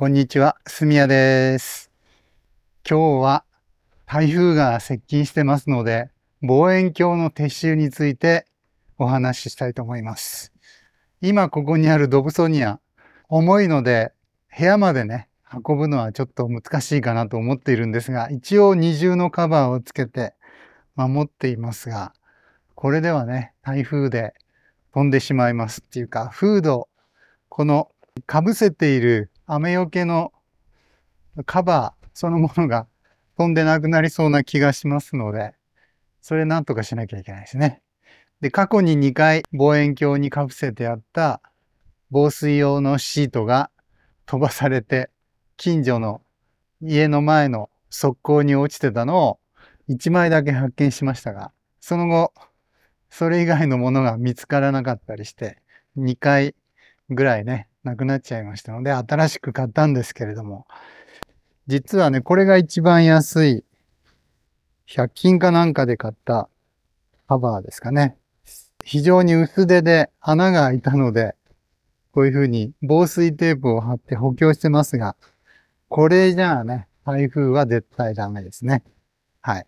こんにちは、すみやです。今日は台風が接近してますので、望遠鏡の撤収についてお話ししたいと思います。今ここにあるドブソニア、重いので部屋までね、運ぶのはちょっと難しいかなと思っているんですが、一応二重のカバーをつけて守っていますが、これではね、台風で飛んでしまいますっていうか、フード、このかぶせている雨よけのカバーそのものが飛んでなくなりそうな気がしますので、それなんとかしなきゃいけないですね。で、過去に2回望遠鏡にかぶせてあった防水用のシートが飛ばされて、近所の家の前の側溝に落ちてたのを1枚だけ発見しましたが、その後、それ以外のものが見つからなかったりして、2回ぐらいね、なくなっちゃいましたので、新しく買ったんですけれども、実はね、これが一番安い、100均かなんかで買ったカバーですかね。非常に薄手で穴が開いたので、こういうふうに防水テープを貼って補強してますが、これじゃあね、台風は絶対ダメですね。はい。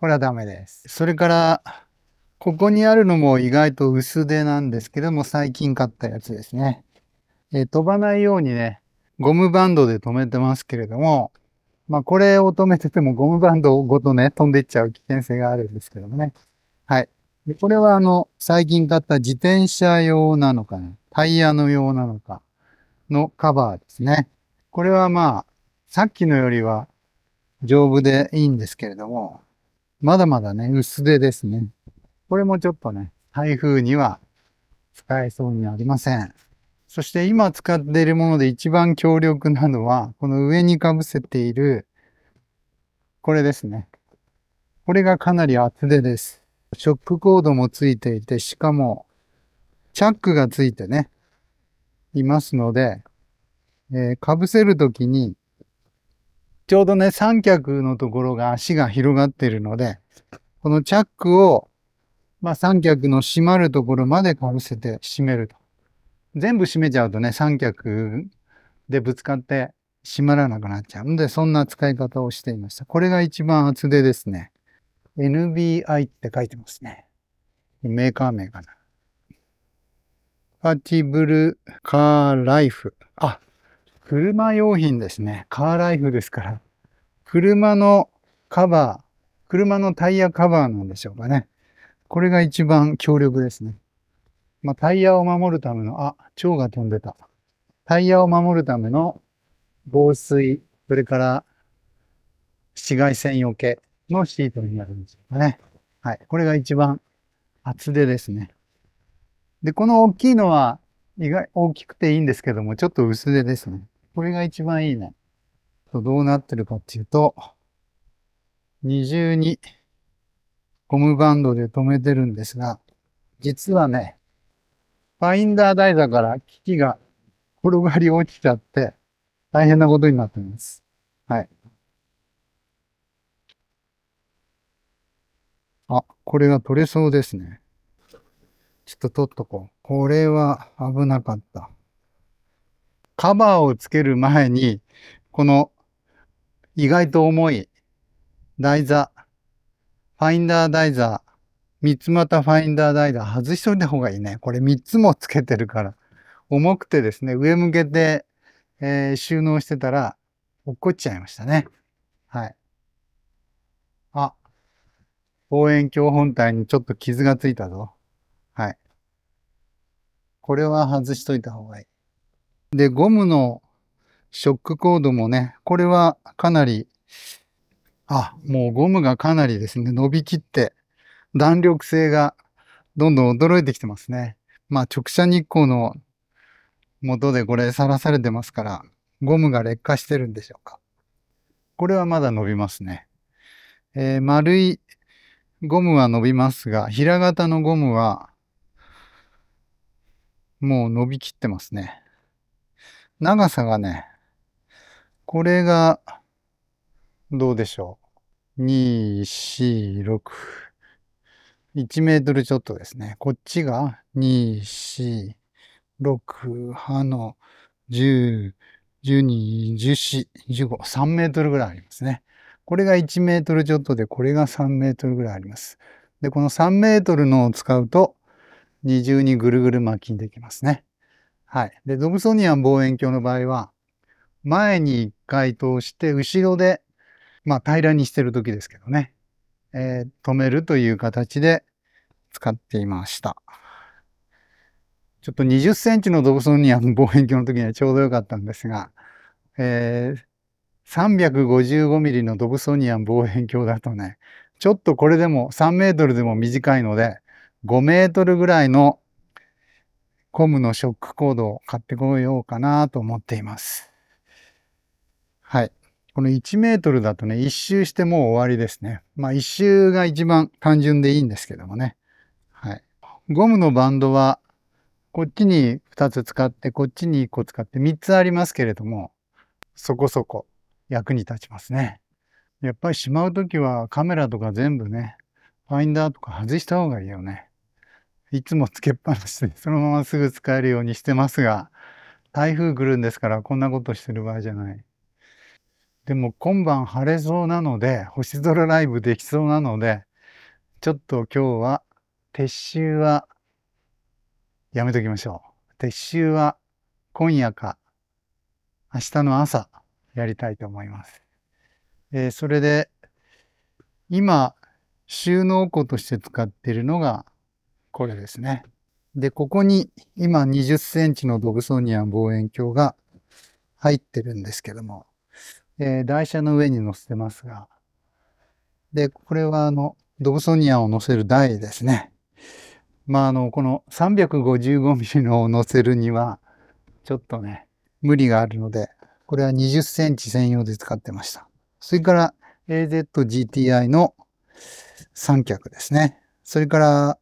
これはダメです。それから、ここにあるのも意外と薄手なんですけども、最近買ったやつですね。え飛ばないようにね、ゴムバンドで留めてますけれども、まあこれを止めててもゴムバンドごとね、飛んでいっちゃう危険性があるんですけどもね。はい。でこれはあの、最近買った自転車用なのかね、タイヤの用なのかのカバーですね。これはまあ、さっきのよりは丈夫でいいんですけれども、まだまだね、薄手ですね。これもちょっとね、台風には使えそうにありません。そして今使っているもので一番強力なのは、この上にかぶせている、これですね。これがかなり厚手です。ショックコードもついていて、しかも、チャックがついてね、いますので、えー、被せるときに、ちょうどね、三脚のところが足が広がっているので、このチャックを、まあ、三脚の閉まるところまで被せて閉めると。全部閉めちゃうとね、三脚でぶつかって閉まらなくなっちゃうんで、そんな使い方をしていました。これが一番厚手ですね。NBI って書いてますね。メーカー名かな。パーティブルカーライフ。あ、車用品ですね。カーライフですから。車のカバー、車のタイヤカバーなんでしょうかね。これが一番強力ですね。まあ、タイヤを守るための、あ、蝶が飛んでた。タイヤを守るための防水、それから紫外線よけのシートになるんですよね。はい。これが一番厚手ですね。で、この大きいのは意外、大きくていいんですけども、ちょっと薄手ですね。これが一番いいね。どうなってるかっていうと、二重にゴムバンドで留めてるんですが、実はね、ファインダー台座から機器が転がり落ちちゃって、大変なことになってます。はい。あ、これが取れそうですね。ちょっと取っとこう。これは危なかった。カバーをつける前に、この意外と重い台座、ファインダー台座三つまたファインダーイダー外しといた方がいいね。これ3つもつけてるから。重くてですね、上向けて、えー、収納してたら、落っこっちゃいましたね。はい。あ、望遠鏡本体にちょっと傷がついたぞ。はい。これは外しといた方がいい。で、ゴムのショックコードもね、これはかなり、あ、もうゴムがかなりですね、伸びきって、弾力性がどんどん衰えてきてますね。まあ直射日光の元でこれさらされてますから、ゴムが劣化してるんでしょうか。これはまだ伸びますね。えー、丸いゴムは伸びますが、平型のゴムはもう伸びきってますね。長さがね、これがどうでしょう。2、4、6。1メートルちょっとですね。こっちが2、4、6、歯の10、12、14、15、3メートルぐらいありますね。これが1メートルちょっとで、これが3メートルぐらいあります。で、この3メートルのを使うと、二重にぐるぐる巻きにできますね。はい。で、ドブソニアン望遠鏡の場合は、前に1回通して、後ろで、まあ平らにしてる時ですけどね。えー、止めるという形で使っていました。ちょっと20センチのドブソニアの望遠鏡の時にはちょうど良かったんですが、えー、355ミリのドブソニアン望遠鏡だとね、ちょっとこれでも3メートルでも短いので、5メートルぐらいのコムのショックコードを買ってこようかなと思っています。はい。この1メートルだとね、1周してもう終わりですね。まあ1周が一番単純でいいんですけどもね。はい。ゴムのバンドは、こっちに2つ使って、こっちに1個使って3つありますけれども、そこそこ役に立ちますね。やっぱりしまうときはカメラとか全部ね、ファインダーとか外した方がいいよね。いつもつけっぱなしでそのまますぐ使えるようにしてますが、台風来るんですからこんなことしてる場合じゃない。でも今晩晴れそうなので、星空ライブできそうなので、ちょっと今日は撤収はやめときましょう。撤収は今夜か明日の朝やりたいと思います。えー、それで今収納庫として使っているのがこれですね。で、ここに今20センチのドブソニア望遠鏡が入ってるんですけども、えー、台車の上に乗せてますが、で、これはあの、ドブソニアを乗せる台ですね。まああの、この 355mm のを乗せるには、ちょっとね、無理があるので、これは20センチ専用で使ってました。それから AZGTI の三脚ですね。それから、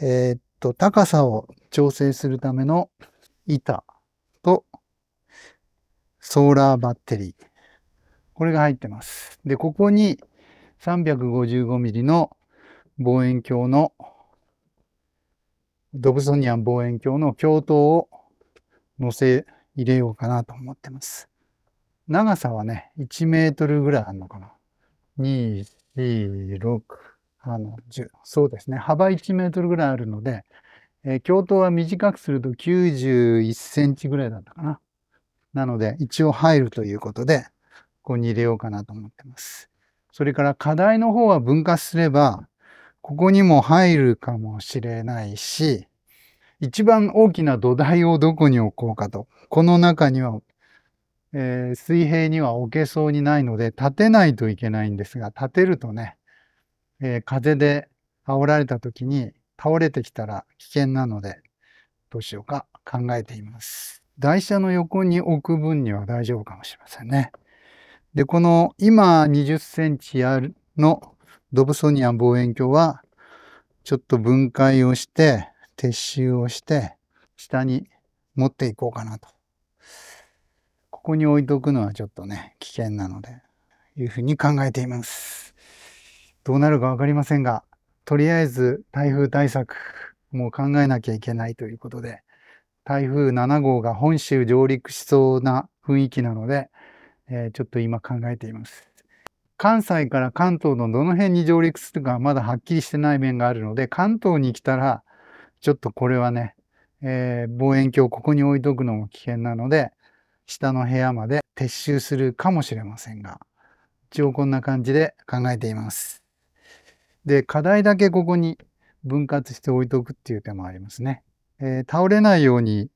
えー、っと、高さを調整するための板とソーラーバッテリー。これが入ってます。で、ここに 355mm の望遠鏡のドブソニアン望遠鏡の鏡闘を載せ入れようかなと思ってます。長さはね、1メートルぐらいあるのかな。2、4、6、あの、10。そうですね。幅1メートルぐらいあるので、えー、鏡頭は短くすると91センチぐらいだったかな。なので、一応入るということで、ここに入れようかなと思ってます。それから課題の方は分割すれば、ここにも入るかもしれないし、一番大きな土台をどこに置こうかと。この中には、えー、水平には置けそうにないので、立てないといけないんですが、立てるとね、えー、風で煽られた時に倒れてきたら危険なので、どうしようか考えています。台車の横に置く分には大丈夫かもしれませんね。で、この今20センチあるのドブソニア望遠鏡は、ちょっと分解をして、撤収をして、下に持っていこうかなと。ここに置いとくのはちょっとね、危険なので、いうふうに考えています。どうなるかわかりませんが、とりあえず台風対策もう考えなきゃいけないということで、台風7号が本州上陸しそうな雰囲気なので、えー、ちょっと今考えています。関西から関東のどの辺に上陸するかまだはっきりしてない面があるので、関東に来たら、ちょっとこれはね、えー、望遠鏡をここに置いとくのも危険なので、下の部屋まで撤収するかもしれませんが、一応こんな感じで考えています。で、課題だけここに分割して置いとくっていう手もありますね。えー、倒れないように、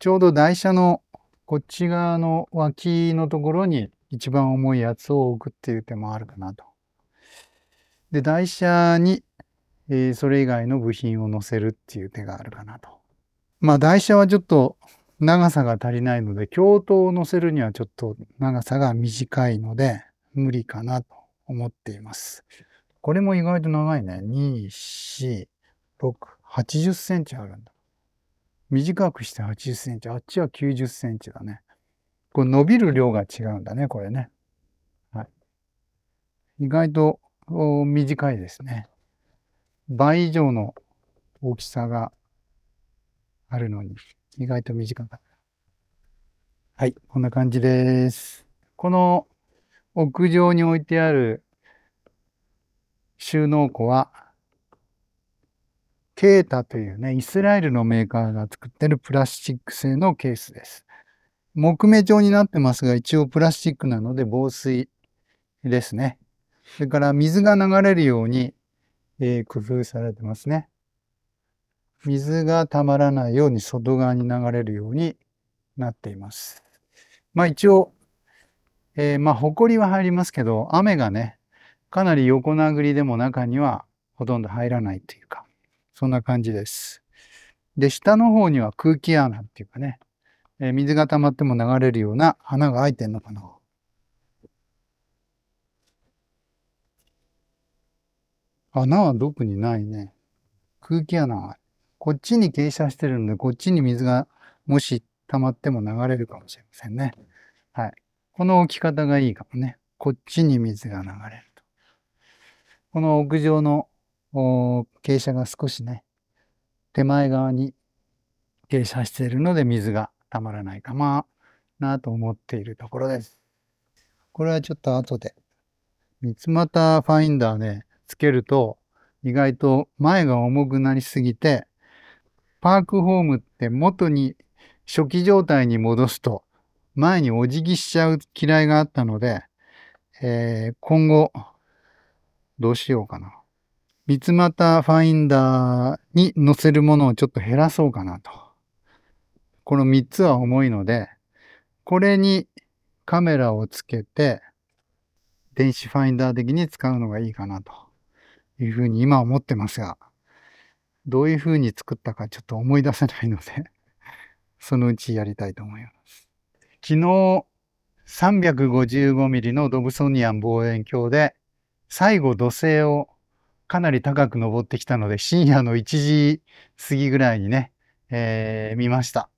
ちょうど台車のこっち側の脇のところに一番重いやつを置くっていう手もあるかなと。で、台車に、えー、それ以外の部品を乗せるっていう手があるかなと。まあ台車はちょっと長さが足りないので、教頭を乗せるにはちょっと長さが短いので、無理かなと思っています。これも意外と長いね。2、4、6、80センチあるんだ。短くして80センチ、あっちは90センチだね。これ伸びる量が違うんだね、これね。はい。意外と短いですね。倍以上の大きさがあるのに、意外と短かった。はい、こんな感じです。この屋上に置いてある収納庫はケータというね、イスラエルのメーカーが作ってるプラスチック製のケースです。木目状になってますが、一応プラスチックなので防水ですね。それから水が流れるように、えー、工夫されてますね。水がたまらないように外側に流れるようになっています。まあ一応、えー、まあ埃は入りますけど、雨がね、かなり横殴りでも中にはほとんど入らないというか、そんな感じです。で、下の方には空気穴っていうかね、えー、水が溜まっても流れるような穴が開いてんのかな。穴は特にないね。空気穴がこっちに傾斜してるんで、こっちに水がもし溜まっても流れるかもしれませんね。はい。この置き方がいいかもね。こっちに水が流れると。この屋上の傾斜が少しね、手前側に傾斜しているので水がたまらないかまなと思っているところです。これはちょっと後で。三つ股ファインダーで、ね、つけると意外と前が重くなりすぎて、パークホームって元に初期状態に戻すと前にお辞儀しちゃう嫌いがあったので、えー、今後どうしようかな。三つ股ファインダーに載せるものをちょっと減らそうかなと。この3つは重いので、これにカメラをつけて、電子ファインダー的に使うのがいいかなというふうに今思ってますが、どういうふうに作ったかちょっと思い出せないのでそのうちやりたいと思います。昨日、355mm のドブソニアン望遠鏡で最後土星をかなり高く登ってきたので、深夜の1時過ぎぐらいにね、えー、見ました。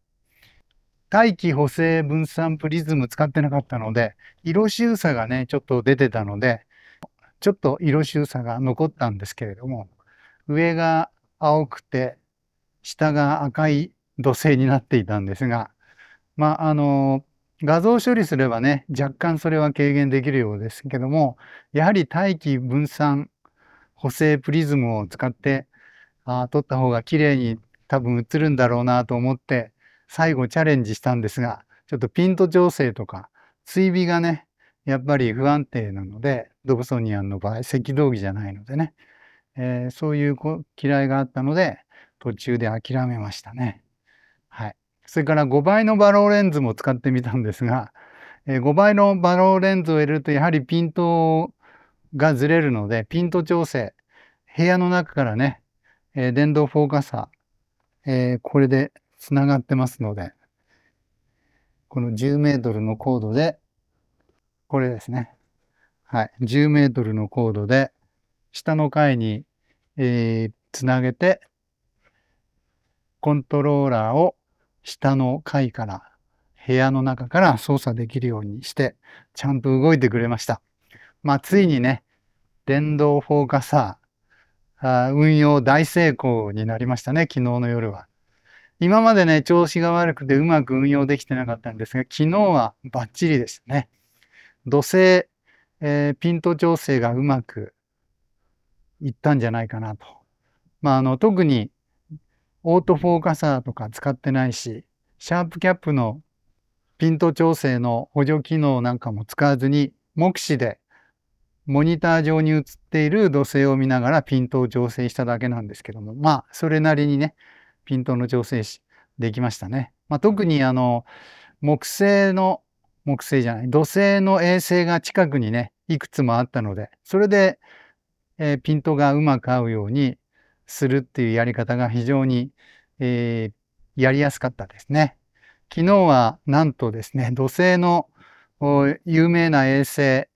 大気補正分散プリズム使ってなかったので、色臭さがね、ちょっと出てたので、ちょっと色臭さが残ったんですけれども、上が青くて、下が赤い土星になっていたんですが、まあ、あの、画像処理すればね、若干それは軽減できるようですけども、やはり大気分散補正プリズムを使って、ああ、撮った方が綺麗に多分映るんだろうなと思って、最後チャレンジしたんですが、ちょっとピント調整とか、追尾がね、やっぱり不安定なので、ドブソニアンの場合、赤道儀じゃないのでね、えー、そういう嫌いがあったので、途中で諦めましたね。はい。それから5倍のバローレンズも使ってみたんですが、えー、5倍のバローレンズを入れるとやはりピントがずれるので、ピント調整。部屋の中からね、えー、電動フォーカサー、えー、これで繋がってますので、この10メートルのコードで、これですね。はい。10メートルのコードで、下の階に、えー、つなげて、コントローラーを下の階から、部屋の中から操作できるようにして、ちゃんと動いてくれました。まあ、ついにね、電動フォーカサー、運用大成功になりましたね、昨日の夜は。今までね、調子が悪くてうまく運用できてなかったんですが、昨日はバッチリでしたね。土星、えー、ピント調整がうまくいったんじゃないかなと。まあ、あの、特にオートフォーカサーとか使ってないし、シャープキャップのピント調整の補助機能なんかも使わずに、目視でモニター上に映っている土星を見ながらピントを調整しただけなんですけども、まあ、それなりにね、ピントの調整し、できましたね。まあ、特にあの、木星の、木星じゃない、土星の衛星が近くにね、いくつもあったので、それで、えー、ピントがうまく合うようにするっていうやり方が非常に、えー、やりやすかったですね。昨日はなんとですね、土星の有名な衛星、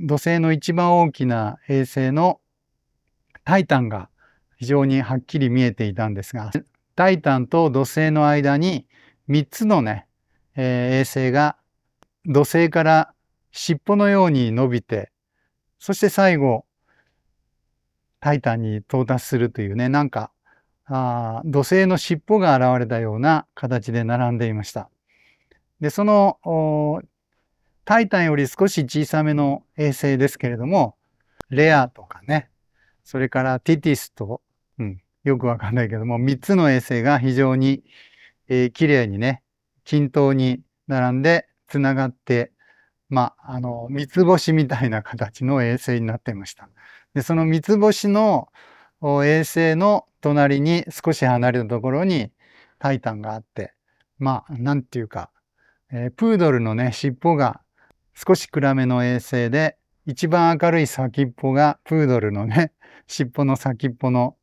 土星の一番大きな衛星のタイタンが非常にはっきり見えていたんですが、タイタンと土星の間に3つのね、えー、衛星が土星から尻尾のように伸びて、そして最後、タイタンに到達するというね、なんか、あ土星の尻尾が現れたような形で並んでいました。で、そのタイタンより少し小さめの衛星ですけれども、レアとかね、それからティティスと、うん、よくわかんないけども、3つの衛星が非常に、えー、綺麗にね、均等に並んで繋がって、まあ、あの、三つ星みたいな形の衛星になってました。で、その三つ星の衛星の隣に少し離れたところにタイタンがあって、まあ、なんていうか、えー、プードルのね、尻尾が少し暗めの衛星で、一番明るい先っぽがプードルのね、尻尾の先っぽの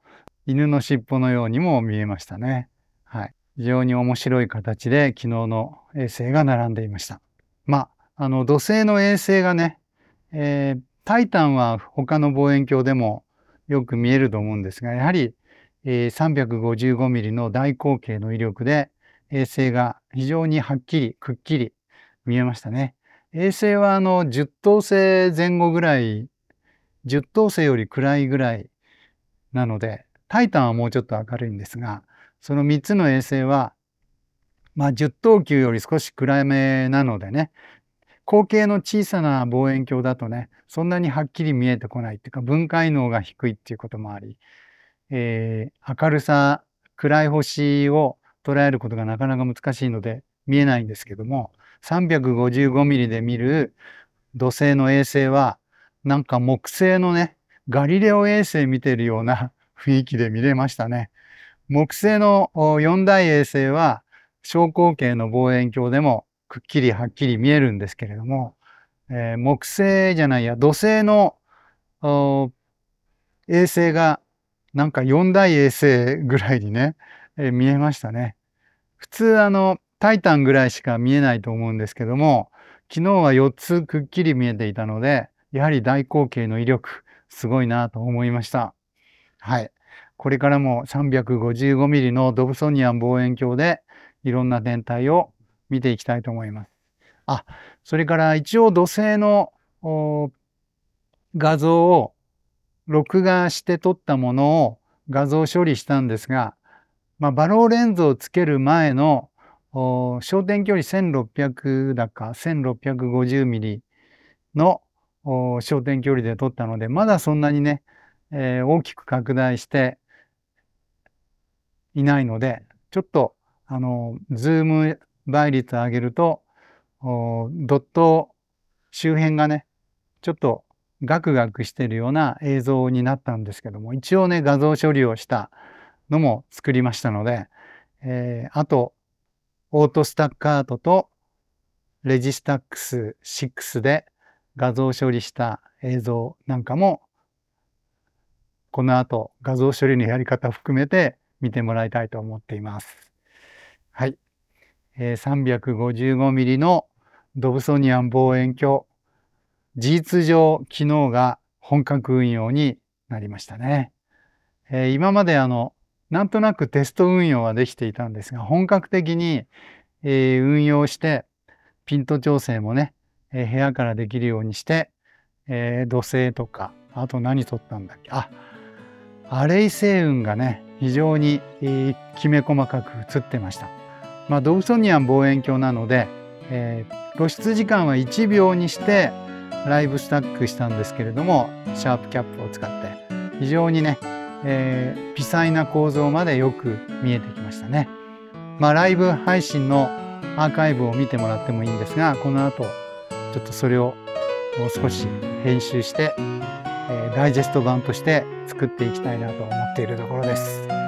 犬の尻尾のようにも見えましたね。はい。非常に面白い形で昨日の衛星が並んでいました。まあ、あの土星の衛星がね、えー、タイタンは他の望遠鏡でもよく見えると思うんですが、やはり、えー、355ミリの大口径の威力で衛星が非常にはっきりくっきり見えましたね。衛星はあの10等星前後ぐらい、10等星より暗いぐらいなので、タイタンはもうちょっと明るいんですが、その3つの衛星は、まあ、10等級より少し暗めなのでね、光景の小さな望遠鏡だとね、そんなにはっきり見えてこないっていうか、分解能が低いっていうこともあり、えー、明るさ、暗い星を捉えることがなかなか難しいので見えないんですけども、355ミリで見る土星の衛星は、なんか木星のね、ガリレオ衛星見てるような 雰囲気で見れましたね。木星の4大衛星は、小口径の望遠鏡でもくっきりはっきり見えるんですけれども、えー、木星じゃないや、土星の衛星がなんか4大衛星ぐらいにね、えー、見えましたね。普通あのタイタンぐらいしか見えないと思うんですけども、昨日は4つくっきり見えていたので、やはり大口径の威力、すごいなと思いました。はい。これからも 355mm のドブソニアン望遠鏡でいろんな天体を見ていきたいと思います。あ、それから一応土星の画像を録画して撮ったものを画像処理したんですが、まあ、バローレンズをつける前の焦点距離1600だか1650ミリの焦点距離で撮ったので、まだそんなにね、えー、大きく拡大していないので、ちょっと、あの、ズーム倍率上げると、ドット周辺がね、ちょっとガクガクしてるような映像になったんですけども、一応ね、画像処理をしたのも作りましたので、えー、あとオートスタッカートとレジスタックス6で画像処理した映像なんかも、この後画像処理のやり方含めて見てもらいたいと思っています。はい。えー、355mm のドブソニアン望遠鏡。事実上、機能が本格運用になりましたね。えー、今まであの、なんとなくテスト運用はできていたんですが、本格的に、えー、運用して、ピント調整もね、えー、部屋からできるようにして、えー、土星とか、あと何撮ったんだっけあ、アレイ星雲がね、非常に、えきめ細かく映ってました。まあ、ドブソニアン望遠鏡なので、え露出時間は1秒にしてライブスタックしたんですけれども、シャープキャップを使って非常にね、えー、微細な構造までよく見えてきましたね。まあ、ライブ配信のアーカイブを見てもらってもいいんですが、この後、ちょっとそれをもう少し編集して、えー、ダイジェスト版として作っていきたいなと思っているところです。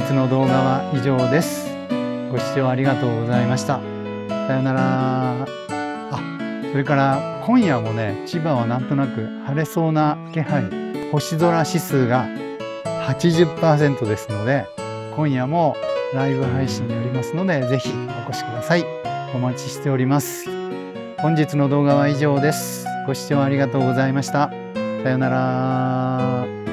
日の動画は以上です。ご視聴ありがとうございました。さよなら。あ、それから今夜もね、千葉はなんとなく晴れそうな気配、星空指数が80%ですので、今夜もライブ配信によりますので、ぜひお越しください。お待ちしております。本日の動画は以上です。ご視聴ありがとうございました。さよなら。